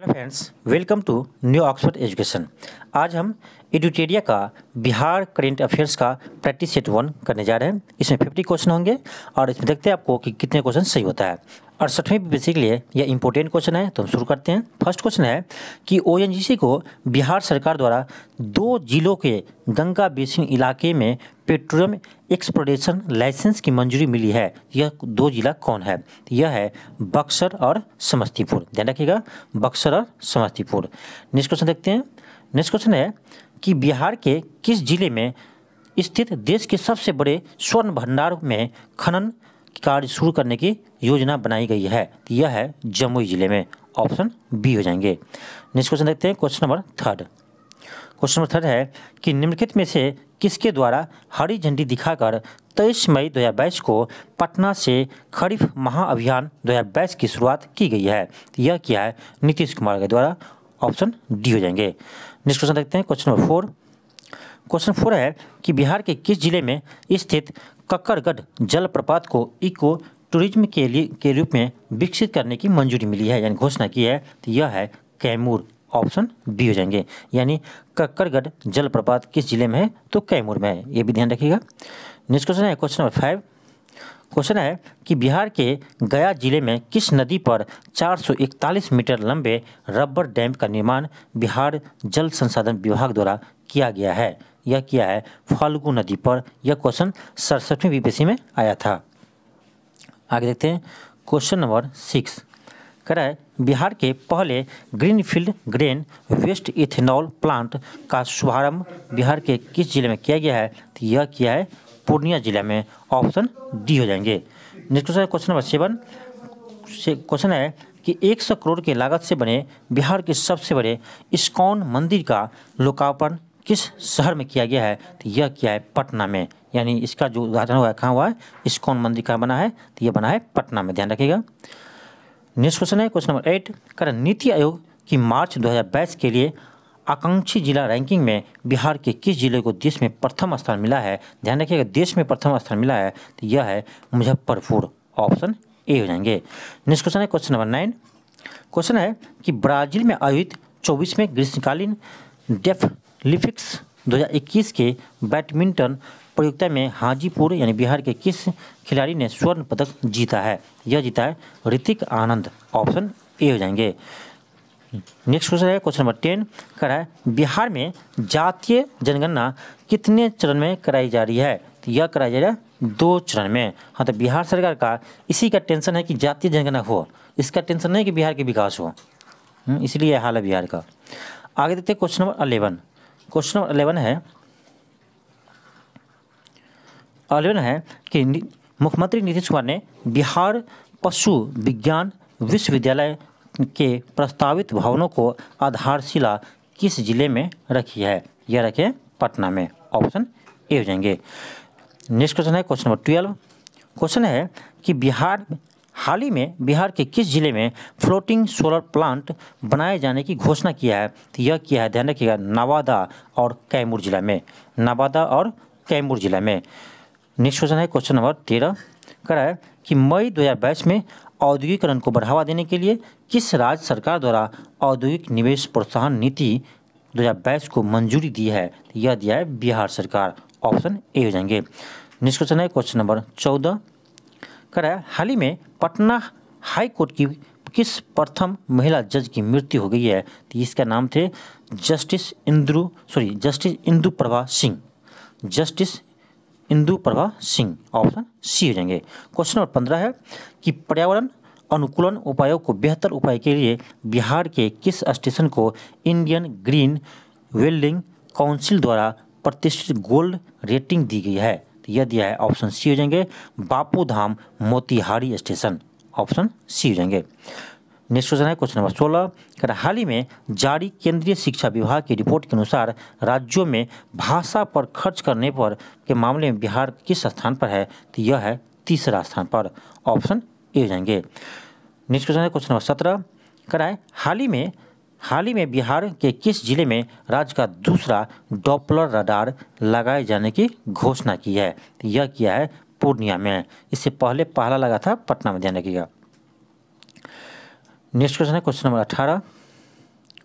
hello friends welcome to New Oxford Education आज हम एडुटेरिया का बिहार करेंट अफेयर्स का प्रैक्टिस सेट वन करने जा रहे हैं इसमें फिफ्टी क्वेश्चन होंगे और इसमें देखते हैं आपको कि कितने क्वेश्चन सही होता है अड़सठवें बेसिकली लिए यह इंपॉर्टेंट क्वेश्चन है तो हम शुरू करते हैं फर्स्ट क्वेश्चन है कि ओ को बिहार सरकार द्वारा दो जिलों के गंगा बेसिन इलाके में पेट्रोलियम एक्सप्लोरेशन लाइसेंस की मंजूरी मिली है यह दो जिला कौन है यह है बक्सर और समस्तीपुर ध्यान रखिएगा बक्सर और समस्तीपुर नेक्स्ट क्वेश्चन देखते हैं नेक्स्ट क्वेश्चन है कि बिहार के किस जिले में स्थित देश के सबसे बड़े स्वर्ण भंडार में खनन कार्य शुरू करने की योजना बनाई गई है यह है जमुई जिले में ऑप्शन बी हो जाएंगे नेक्स्ट क्वेश्चन देखते हैं question number third question number third है कि निम्नलिखित में से किसके द्वारा हरी झंडी दिखाकर 23 मई 2022 को पटना से खरीफ महाअभियान 2022 की शुरुआत की गई है यह किया है नीतीश कुमार के द्वारा ऑप्शन डी हो जाएंगे नेक्स्ट क्वेश्चन देखते हैं question number four question four है कि बिहार के किस जिले में स्थित कक्कड़गढ़ जलप्रपात को इको टूरिज्म के लिए के रूप में विकसित करने की मंजूरी मिली है यानी घोषणा की है तो यह है कैमूर ऑप्शन बी हो जाएंगे यानी कक्कड़गढ़ जलप्रपात किस जिले में है तो कैमूर में है ये भी ध्यान रखिएगा नेक्स्ट क्वेश्चन है क्वेश्चन नंबर फाइव क्वेश्चन है कि बिहार के गया जिले में किस नदी पर 441 मीटर लंबे रबर डैम का निर्माण बिहार जल संसाधन विभाग द्वारा किया गया है यह किया है फाल्गु नदी पर यह क्वेश्चन सड़सठवीं बीपीसी में आया था आगे देखते हैं क्वेश्चन नंबर सिक्स कर है बिहार के पहले greenfield grain waste ethanol plant का शुभारंभ बिहार के किस जिले में किया गया है तो यह किया है पूर्णिया जिला में ऑप्शन डी हो जाएंगे next question question number seven से क्वेश्चन है कि 100 करोड़ की लागत से बने बिहार के सबसे बड़े इस्कॉन मंदिर का लोकार्पण किस शहर में किया गया है तो यह किया है पटना में यानी इसका जो उदाहरण हुआ है कहाँ हुआ है इस्कॉन मंदिर कहाँ बना है तो यह बना है पटना में ध्यान रखिएगा नेक्स्ट क्वेश्चन है क्वेश्चन नंबर एट कर नीति आयोग की मार्च दो के लिए आकांक्षी जिला रैंकिंग में बिहार के किस जिले को देश में प्रथम स्थान मिला है ध्यान रखिए अगर देश में प्रथम स्थान मिला है तो यह है मुजफ्फरपुर ऑप्शन ए हो जाएंगे नेक्स्ट क्वेश्चन है क्वेश्चन नंबर नाइन क्वेश्चन है कि ब्राजील में आयोजित चौबीसवें ग्रीष्मकालीन डेफलिफिक्स दो के बैडमिंटन प्रतियोगिता में हाजीपुर यानी बिहार के किस खिलाड़ी ने स्वर्ण पदक जीता है यह जीता है ऋतिक आनंद ऑप्शन ए हो जाएंगे नेक्स्ट क्वेश्चन है क्वेश्चन नंबर टेन कर रहा है बिहार में जातीय जनगणना कितने चरण में कराई जा रही है तो यह कराई जा रहा है दो चरण में हाँ तो बिहार सरकार का इसी का टेंशन है कि जातीय जनगणना हो इसका टेंशन नहीं कि बिहार के विकास हो हम्म, इसलिए हाल है बिहार का आगे देखते हैं question number eleven question number eleven है अलेवन है कि मुख्यमंत्री नीतीश कुमार ने बिहार पशु विज्ञान विश्वविद्यालय के प्रस्तावित भवनों को आधारशिला किस जिले में रखी है यह रखें पटना में ऑप्शन ए हो जाएंगे नेक्स्ट क्वेश्चन है क्वेश्चन नंबर ट्वेल्व क्वेश्चन है कि बिहार हाल ही में बिहार के किस जिले में फ्लोटिंग सोलर प्लांट बनाए जाने की घोषणा किया है तो यह किया है ध्यान रखिएगा नवादा और कैमूर जिला में नवादा और कैमूर जिला में नेक्स्ट क्वेश्चन है क्वेश्चन नंबर तेरह कर है कि मई 2022 में औद्योगिकरण को बढ़ावा देने के लिए किस राज्य सरकार द्वारा औद्योगिक निवेश प्रोत्साहन नीति दो को मंजूरी दी है तो यह दिया है बिहार सरकार ऑप्शन ए हो जाएंगे नेक्स्ट क्वेश्चन है क्वेश्चन नंबर चौदह कर हाल ही में पटना हाई कोर्ट की किस प्रथम महिला जज की मृत्यु हो गई है तो इसका नाम थे justice Indu sorry justice Indu Prabha Singh justice Indu Prabha Singh option C हो जाएंगे क्वेश्चन नंबर पंद्रह है कि पर्यावरण अनुकूलन उपायों को बेहतर उपाय के लिए बिहार के किस स्टेशन को इंडियन ग्रीन वेल्डिंग काउंसिल द्वारा प्रतिष्ठित गोल्ड रेटिंग दी गई है तो यह दिया है ऑप्शन सी हो जाएंगे Bapu Dham Motihari station option C हो जाएंगे नेक्स्ट क्वेश्चन है क्वेश्चन नंबर सोलह हाल ही में जारी केंद्रीय शिक्षा विभाग की रिपोर्ट के अनुसार राज्यों में भाषा पर खर्च करने पर के मामले में बिहार किस स्थान पर है तो यह है तीसरा स्थान पर ऑप्शन ये हो जाएंगे नेक्स्ट क्वेश्चन है क्वेश्चन नंबर सत्रह कराए हाल ही में हाल ही में बिहार के किस जिले में राज्य का दूसरा डॉपलर रडार लगाए जाने की घोषणा की है यह किया है पूर्णिया में इससे पहले पहला लगा था पटना में ध्यान रखिएगा नेक्स्ट क्वेश्चन है क्वेश्चन नंबर अठारह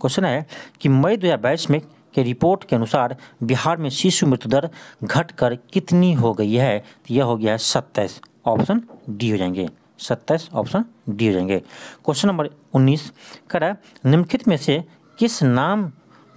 क्वेश्चन है कि मई दो हज़ार में के रिपोर्ट के अनुसार बिहार में शिशु मृत्यु दर घटकर कितनी हो गई है तो यह हो गया है सत्ताईस ऑप्शन डी हो जाएंगे सत्ताईस ऑप्शन डी हो जाएंगे क्वेश्चन नंबर उन्नीस करा निम्नलिखित में से किस नाम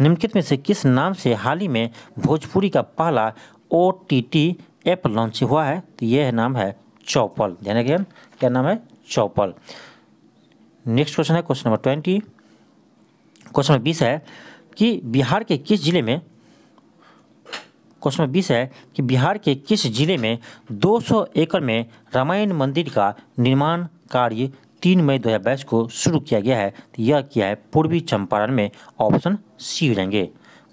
निम्नलिखित में से किस नाम से हाल ही में भोजपुरी का पहला O T T app launch हुआ है तो यह नाम है चौपल ध्यान रखिए क्या नाम है चौपल नेक्स्ट क्वेश्चन है question number twenty question number बीस है कि बिहार के किस जिले में क्वेश्चन बीस है कि बिहार के किस जिले में 200 एकड़ में रामायण मंदिर का निर्माण कार्य तीन मई दो को शुरू किया गया है तो यह किया है पूर्वी चंपारण में ऑप्शन सी हो जाएंगे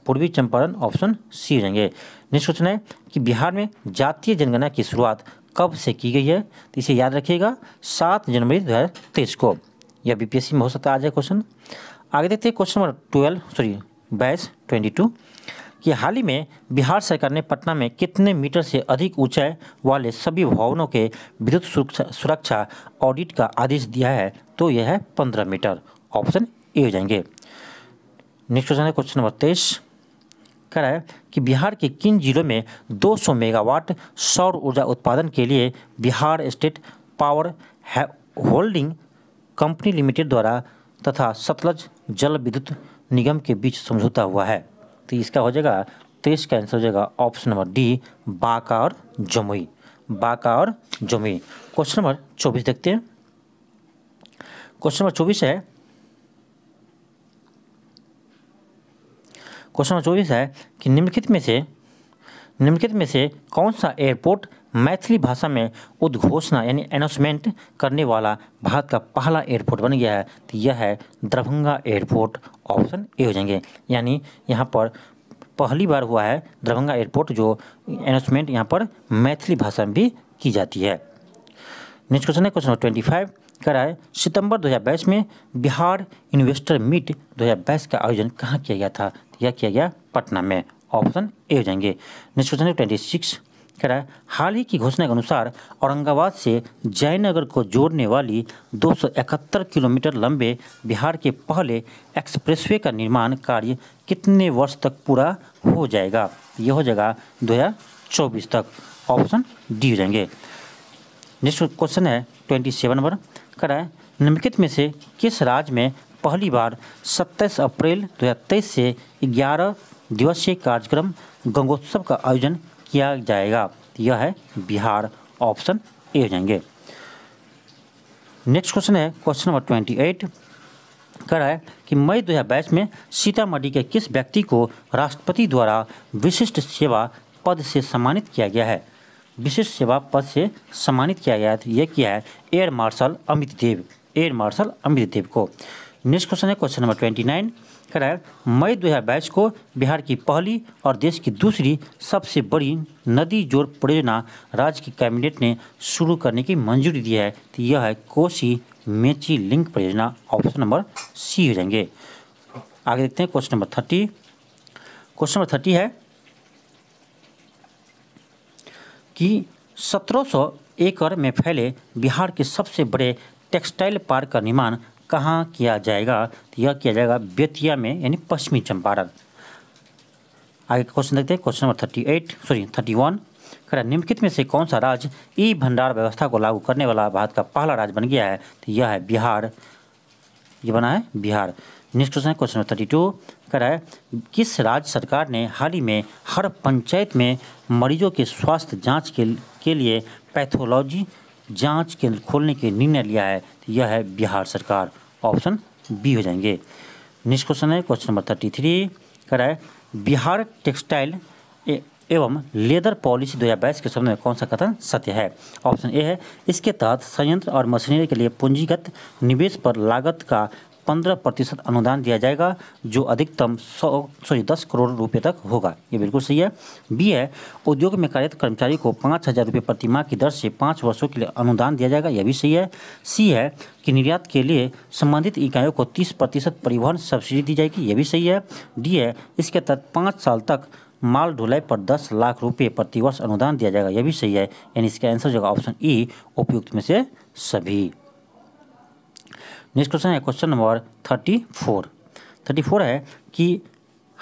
पूर्वी चंपारण ऑप्शन सी हो जाएंगे नेक्स्ट क्वेश्चन है कि बिहार में जातीय जनगणना की शुरुआत कब से की गई है तो इसे याद रखिएगा सात जनवरी दो को यह बीपीएससी में हो सकता है आ जाए क्वेश्चन आगे देखते हैं क्वेश्चन नंबर ट्वेल्व सॉरी बाईस ट्वेंटी टू कि हाल ही में बिहार सरकार ने पटना में कितने मीटर से अधिक ऊंचाई वाले सभी भवनों के विद्युत सुरक्षा ऑडिट का आदेश दिया है तो यह है पंद्रह मीटर ऑप्शन ए हो जाएंगे नेक्स्ट क्वेश्चन है क्वेश्चन नंबर तेईस कह रहा है कि बिहार के किन जिलों में 200 मेगावाट सौर ऊर्जा उत्पादन के लिए Bihar state power holding company limited द्वारा तथा सतलज जल विद्युत निगम के बीच समझौता हुआ है तो इसका हो जाएगा तो इसका आंसर हो जाएगा ऑप्शन नंबर डी बाका और जमुई बाका और जमुई क्वेश्चन नंबर चौबीस देखते हैं क्वेश्चन नंबर चौबीस है क्वेश्चन नंबर चौबीस है कि निम्नलिखित में से निम्नलिखित में से कौन सा एयरपोर्ट मैथिली भाषा में उद्घोषणा यानी अनाउंसमेंट करने वाला भारत का पहला एयरपोर्ट बन गया है तो यह है दरभंगा एयरपोर्ट ऑप्शन ए हो जाएंगे यानी यहाँ पर पहली बार हुआ है दरभंगा एयरपोर्ट जो अनाउंसमेंट यहाँ पर मैथिली भाषा में भी की जाती है नेक्स्ट क्वेश्चन है क्वेश्चन नंबर ट्वेंटी फाइव है सितंबर दो में बिहार इन्वेस्टर मीट दो का आयोजन कहाँ किया गया था तो यह किया गया पटना में ऑप्शन ए हो जाएंगे नेक्स्ट क्वेश्चन है ट्वेंटी सिक्स कह रहा है हाल ही की घोषणा के अनुसार औरंगाबाद से जयनगर को जोड़ने वाली 271 किलोमीटर लंबे बिहार के पहले एक्सप्रेसवे का निर्माण कार्य कितने वर्ष तक पूरा हो जाएगा यह हो जाएगा दो तक ऑप्शन डी हो जाएंगे नेक्स्ट क्वेश्चन है 27 नंबर कह रहा है निम्नलिखित में से किस राज्य में पहली बार 27 अप्रैल 2023 से 11 दिवसीय कार्यक्रम गंगोत्सव का आयोजन किया जाएगा यह है बिहार ऑप्शन ए हो जाएंगे नेक्स्ट क्वेश्चन है क्वेश्चन नंबर ट्वेंटी एट कर है कि मई दो हज़ार बाईस में सीतामढ़ी के किस व्यक्ति को राष्ट्रपति द्वारा विशिष्ट सेवा पद से सम्मानित किया गया है विशिष्ट सेवा पद से सम्मानित किया गया है तो यह किया है air marshal Amit Dev air marshal Amit Dev को नेक्स्ट क्वेश्चन है क्वेश्चन नंबर ट्वेंटी नाइन कह रहा है मई बाईस को बिहार की पहली और देश की दूसरी सबसे बड़ी नदी जोड़ परियोजना राज्य की कैबिनेट ने शुरू करने की मंजूरी दी है तो यह है कोसी मेची लिंक परियोजना ऑप्शन नंबर सी हो जाएंगे आगे देखते हैं question number thirty question number thirty है कि सौ एकड़ में फैले बिहार के सबसे बड़े टेक्सटाइल पार्क का निर्माण कहाँ किया जाएगा तो यह किया जाएगा बेतिया में यानी पश्चिमी चंपारण आगे क्वेश्चन देखते हैं question number thirty eight sorry thirty one खरा निम्नलिखित में से कौन सा राज्य ई भंडार व्यवस्था को लागू करने वाला भारत का पहला राज्य बन गया है तो यह है बिहार ये बना है बिहार नेक्स्ट क्वेश्चन है क्वेश्चन नंबर थर्टी टू कर है किस राज्य सरकार ने हाल ही में हर पंचायत में मरीजों के स्वास्थ्य जांच के, के लिए पैथोलॉजी जांच केंद्र खोलने के निर्णय लिया है तो यह है बिहार सरकार ऑप्शन बी हो जाएंगे नेक्स्ट क्वेश्चन है क्वेश्चन नंबर थर्टी थ्री कराए बिहार टेक्सटाइल एवं लेदर पॉलिसी दो हज़ार बाईस के संबंध में कौन सा कथन सत्य है ऑप्शन ए है इसके तहत संयंत्र और मशीनरी के लिए पूंजीगत निवेश पर लागत का पंद्रह प्रतिशत अनुदान दिया जाएगा जो अधिकतम सौ सॉरी दस करोड़ रुपये तक होगा ये बिल्कुल सही है बी है उद्योग में कार्यरत कर्मचारी को पाँच हज़ार रुपये प्रति माह की दर से पाँच वर्षों के लिए अनुदान दिया जाएगा यह भी सही है सी है कि निर्यात के लिए संबंधित इकाइयों को तीस प्रतिशत परिवहन सब्सिडी दी जाएगी यह भी सही है डी है इसके तहत पाँच साल तक माल ढुलाई पर दस लाख रुपये प्रतिवर्ष अनुदान दिया जाएगा यह भी सही है यानी इसका आंसर जो ऑप्शन ई उपयुक्त में से सभी नेक्स्ट क्वेश्चन है question number thirty four thirty four है कि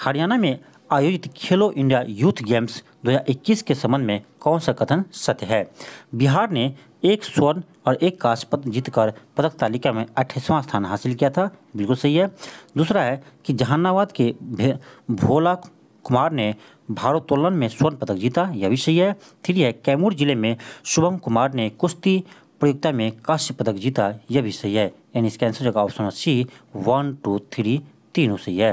हरियाणा में आयोजित खेलो इंडिया यूथ गेम्स 2021 के संबंध में कौन सा कथन सत्य है बिहार ने एक स्वर्ण और एक कांस्य पदक जीतकर पदक तालिका में अट्ठाईसवां स्थान हासिल किया था बिल्कुल सही है दूसरा है कि जहानाबाद के भोला कुमार ने भारोत्तोलन में स्वर्ण पदक जीता यह भी सही है थ्री है कैमूर जिले में शुभम कुमार ने कुश्ती प्रतियोगिता में कांस्य पदक जीता यह भी सही है यानी इसका आंसर जगह option C one two three तीनों से है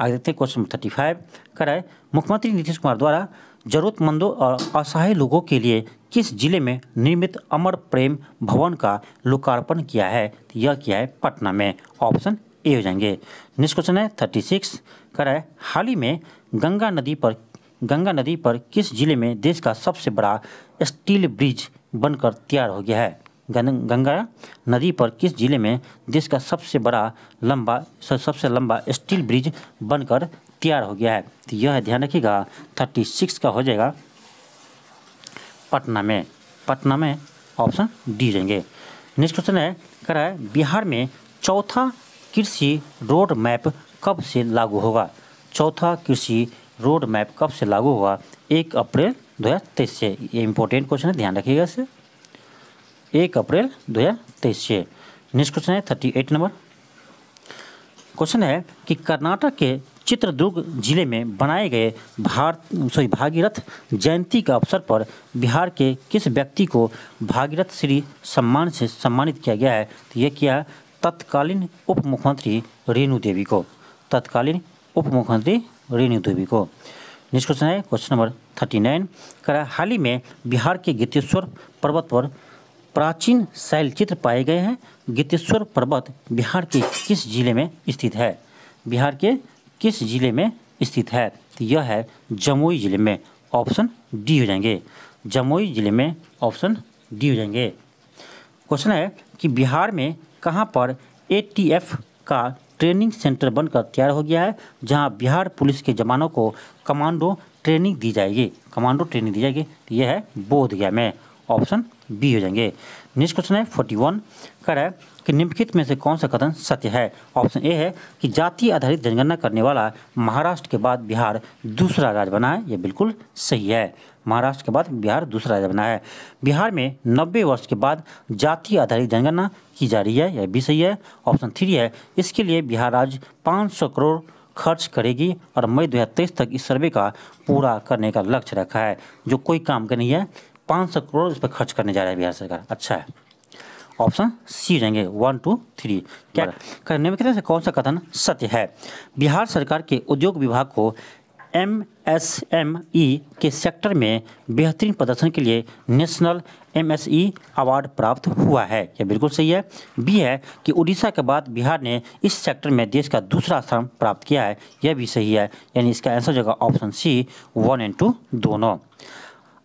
आगे देखते हैं क्वेश्चन थर्टी फाइव कराए मुख्यमंत्री नीतीश कुमार द्वारा जरूरतमंदों और असहाय लोगों के लिए किस जिले में निर्मित अमर प्रेम भवन का लोकार्पण किया है तो यह किया है पटना में ऑप्शन ए हो जाएंगे नेक्स्ट क्वेश्चन है थर्टी सिक्स कराए हाल ही में गंगा नदी पर गंगा नदी पर किस जिले में देश का सबसे बड़ा स्टील ब्रिज बनकर तैयार हो गया है गंगा नदी पर किस जिले में देश का सबसे बड़ा लंबा सबसे लंबा स्टील ब्रिज बनकर तैयार हो गया है तो यह ध्यान रखिएगा थर्टी सिक्स का हो जाएगा पटना में पटना में ऑप्शन डी जाएंगे नेक्स्ट क्वेश्चन है कह रहा है बिहार में चौथा कृषि रोड मैप कब से लागू होगा चौथा कृषि रोड मैप कब से लागू होगा एक अप्रैल दो हज़ार तेईस से ये इंपॉर्टेंट क्वेश्चन है ध्यान रखिएगा इसे एक अप्रैल दो हज़ार तेईस से नेक्स्ट क्वेश्चन है थर्टी एट नंबर क्वेश्चन है कि कर्नाटक के चित्रदुर्ग जिले में बनाए गए भारत सॉरी भागीरथ जयंती के अवसर पर बिहार के किस व्यक्ति को भागीरथ श्री सम्मान से सम्मानित किया गया है तो यह किया तत्कालीन उप मुख्यमंत्री रेणु देवी को तत्कालीन उप मुख्यमंत्री रेणु देवी को नेक्स्ट क्वेश्चन है क्वेश्चन नंबर थर्टी नाइन करा हाल ही में बिहार के गीतेश्वर पर्वत पर प्राचीन शैल चित्र पाए गए हैं गितेश्वर पर्वत बिहार के किस जिले में स्थित है बिहार के किस जिले में स्थित है तो यह है जमुई जिले में ऑप्शन डी हो जाएंगे जमुई जिले में ऑप्शन डी हो जाएंगे क्वेश्चन है कि बिहार में कहाँ पर एटीएफ का ट्रेनिंग सेंटर बनकर तैयार हो गया है जहां बिहार पुलिस के जवानों को कमांडो ट्रेनिंग दी जाएगी कमांडो ट्रेनिंग दी जाएगी तो यह है बोधगया में ऑप्शन बी हो जाएंगे नेक्स्ट क्वेश्चन है फोर्टी वन कह रहा है कि निम्नलिखित में से कौन सा कथन सत्य है ऑप्शन ए है कि जाति आधारित जनगणना करने वाला महाराष्ट्र के बाद बिहार दूसरा राज्य बना है यह बिल्कुल सही है महाराष्ट्र के बाद बिहार दूसरा राज्य बना है बिहार में नब्बे वर्ष के बाद जाति आधारित जनगणना की जा रही है यह भी सही है ऑप्शन थ्री है इसके लिए बिहार राज्य पाँच करोड़ खर्च करेगी और मई 2023 तक इस सर्वे का पूरा करने का लक्ष्य रखा है जो कोई काम का नहीं है पाँच सौ करोड़ इस पर खर्च करने जा रहा है बिहार सरकार अच्छा है ऑप्शन सी जाएंगे वन टू थ्री क्या करने में कहते हैं कौन सा कथन सत्य है बिहार सरकार के उद्योग विभाग को एम एस एम ई के सेक्टर में बेहतरीन प्रदर्शन के लिए national M S E award प्राप्त हुआ है यह बिल्कुल सही है बी है कि उड़ीसा के बाद बिहार ने इस सेक्टर में देश का दूसरा स्थान प्राप्त किया है यह भी सही है यानी इसका आंसर जगह option C one and two दोनों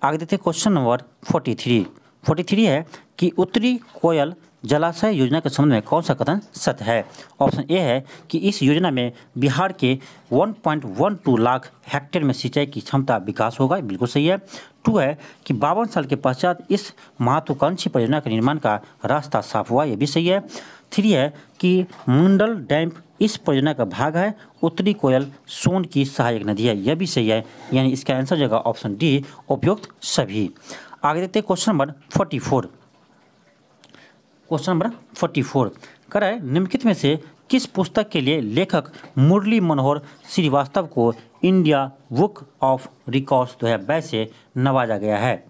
आगे देखते हैं question number forty three forty three है कि उत्तरी कोयल जलाशय योजना के संबंध में कौन सा कथन सत्य है ऑप्शन ए है कि इस योजना में बिहार के 1.12 लाख हेक्टेयर में सिंचाई की क्षमता विकास होगा बिल्कुल सही है टू है कि बावन साल के पश्चात इस महत्वाकांक्षी परियोजना के निर्माण का रास्ता साफ हुआ यह भी सही है थ्री है कि मुंडल डैम इस परियोजना का भाग है उत्तरी कोयल सोन की सहायक नदी है यह भी सही है यानी इसका आंसर जगह ऑप्शन डी उपयुक्त सभी आगे देखते हैं question number forty four question number forty four कराए निम्नलिखित में से किस पुस्तक के लिए लेखक मुरली मनोहर श्रीवास्तव को इंडिया बुक ऑफ रिकॉर्ड्स दो हज़ार बाईस से नवाजा गया है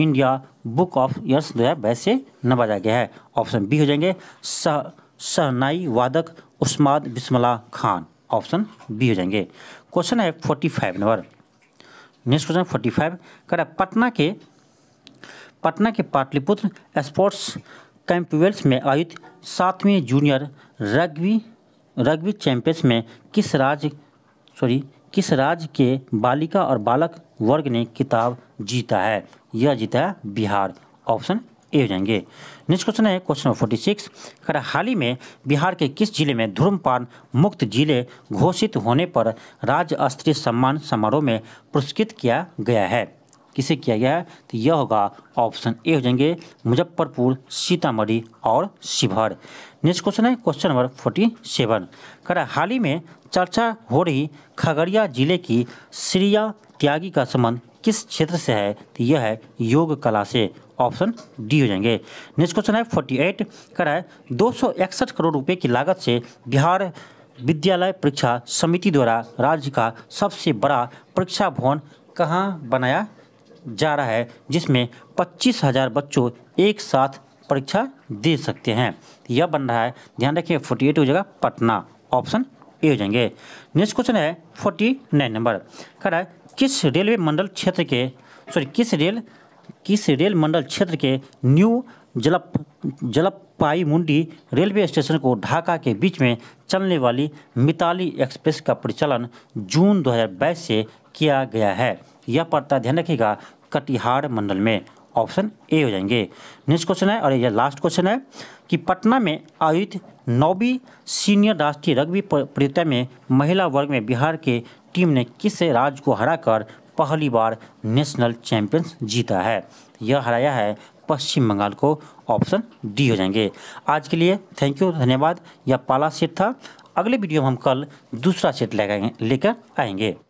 इंडिया बुक ऑफ यर्स दो हज़ार बाईस से नवाजा गया है ऑप्शन बी हो जाएंगे सह सहनाई वादक उस्माद बिस्मला खान ऑप्शन बी हो जाएंगे क्वेश्चन है forty five number next question forty five कर पटना के पटना के पाटलिपुत्र स्पोर्ट्स कैंपवेल्स में आयोजित सातवें जूनियर रग्बी रग्बी चैंपियंस में किस राज्य सॉरी किस राज्य के बालिका और बालक वर्ग ने किताब जीता है यह जीता है बिहार ऑप्शन ये हो जाएंगे नेक्स्ट क्वेश्चन है क्वेश्चन नंबर फोर्टी सिक्स कर हाल ही में बिहार के किस जिले में धूम्रपान मुक्त जिले घोषित होने पर राज्य स्तरीय सम्मान समारोह में पुरस्कृत किया गया है किसे किया गया है तो यह होगा ऑप्शन ए हो जाएंगे मुजफ्फरपुर सीतामढ़ी और शिवहर नेक्स्ट क्वेश्चन है क्वेश्चन नंबर फोर्टी सेवन कर हाल ही में चर्चा हो रही खगड़िया जिले की श्रिया त्यागी का संबंध किस क्षेत्र से है तो यह है योग कला से ऑप्शन डी हो जाएंगे नेक्स्ट क्वेश्चन है फोर्टी एट कराए दो करोड़ रुपए की लागत से बिहार विद्यालय परीक्षा समिति द्वारा राज्य का सबसे बड़ा परीक्षा भवन कहाँ बनाया जा रहा है जिसमें पच्चीस हज़ार बच्चों एक साथ परीक्षा दे सकते हैं यह बन रहा है ध्यान रखिए फोर्टी एट हो जाएगा पटना ऑप्शन ए हो जाएंगे नेक्स्ट क्वेश्चन है फोर्टी नाइन नंबर कह रहा है किस रेलवे मंडल क्षेत्र के सॉरी किस रेल किस रेल मंडल क्षेत्र के न्यू जलप जलपाईमुंडी रेलवे स्टेशन को ढाका के बीच में चलने वाली मिताली एक्सप्रेस का परिचालन जून 2022 से किया गया है यह पड़ता ध्यान रखेगा कटिहार मंडल में ऑप्शन ए हो जाएंगे नेक्स्ट क्वेश्चन है और यह लास्ट क्वेश्चन है कि पटना में आयोजित नौवीं सीनियर राष्ट्रीय रग्बी प्रतियोगिता में महिला वर्ग में बिहार के टीम ने किस राज्य को हराकर पहली बार नेशनल चैंपियंस जीता है यह हराया है पश्चिम बंगाल को ऑप्शन डी हो जाएंगे आज के लिए थैंक यू धन्यवाद यह पहला सेट था अगले वीडियो में हम कल दूसरा सेट लेकर आएंगे